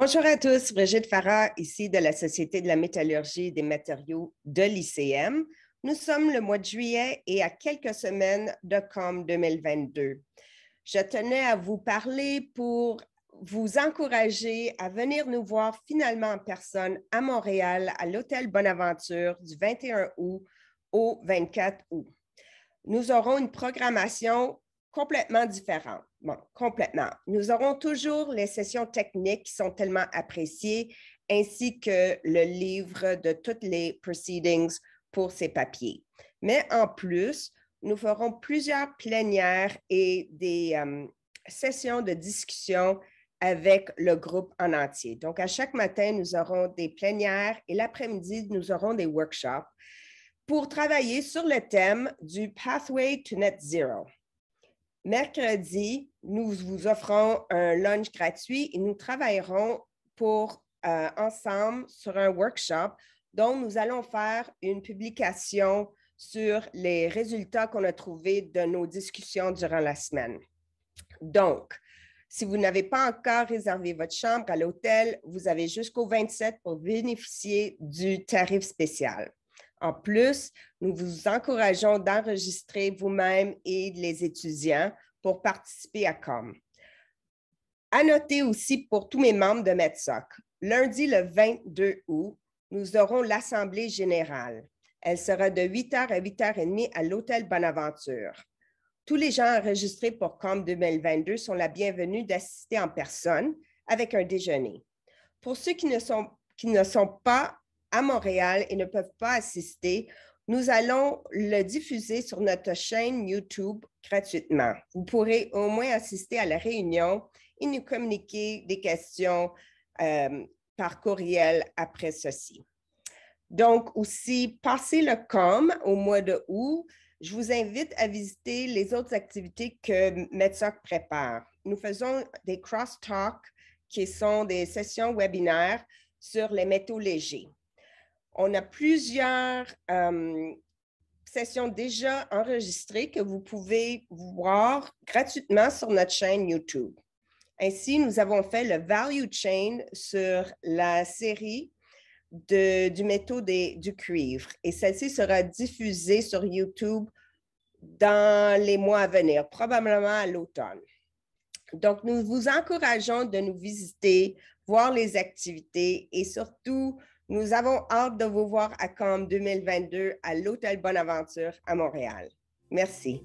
Bonjour à tous, Brigitte Farah ici de la Société de la métallurgie et des matériaux de l'ICM. Nous sommes le mois de juillet et à quelques semaines de COM 2022. Je tenais à vous parler pour vous encourager à venir nous voir finalement en personne à Montréal, à l'Hôtel Bonaventure du 21 août au 24 août. Nous aurons une programmation complètement différent, Bon, complètement. Nous aurons toujours les sessions techniques qui sont tellement appréciées, ainsi que le livre de toutes les proceedings pour ces papiers. Mais en plus, nous ferons plusieurs plénières et des euh, sessions de discussion avec le groupe en entier. Donc, à chaque matin, nous aurons des plénières et l'après-midi, nous aurons des workshops pour travailler sur le thème du Pathway to Net Zero. Mercredi, nous vous offrons un lunch gratuit et nous travaillerons pour euh, ensemble sur un workshop dont nous allons faire une publication sur les résultats qu'on a trouvés de nos discussions durant la semaine. Donc, si vous n'avez pas encore réservé votre chambre à l'hôtel, vous avez jusqu'au 27 pour bénéficier du tarif spécial. En plus, nous vous encourageons d'enregistrer vous-même et les étudiants pour participer à COM. À noter aussi pour tous mes membres de MedSoc, lundi le 22 août, nous aurons l'Assemblée générale. Elle sera de 8h à 8h30 à l'Hôtel Bonaventure. Tous les gens enregistrés pour COM 2022 sont la bienvenue d'assister en personne avec un déjeuner. Pour ceux qui ne sont, qui ne sont pas à Montréal et ne peuvent pas assister, nous allons le diffuser sur notre chaîne YouTube gratuitement. Vous pourrez au moins assister à la réunion et nous communiquer des questions euh, par courriel après ceci. Donc aussi, passez le com au mois de août. Je vous invite à visiter les autres activités que MEDSOC prépare. Nous faisons des cross-talks qui sont des sessions webinaires sur les métaux légers. On a plusieurs sessions déjà enregistrées que vous pouvez voir gratuitement sur notre chaîne YouTube. Ainsi, nous avons fait le Value Chain sur la série du métaux du cuivre et celle-ci sera diffusée sur YouTube dans les mois à venir, probablement à l'automne. Donc, nous vous encourageons de nous visiter, voir les activités et surtout nous avons hâte de vous voir à Cam 2022 à l'Hôtel Bonaventure à Montréal. Merci.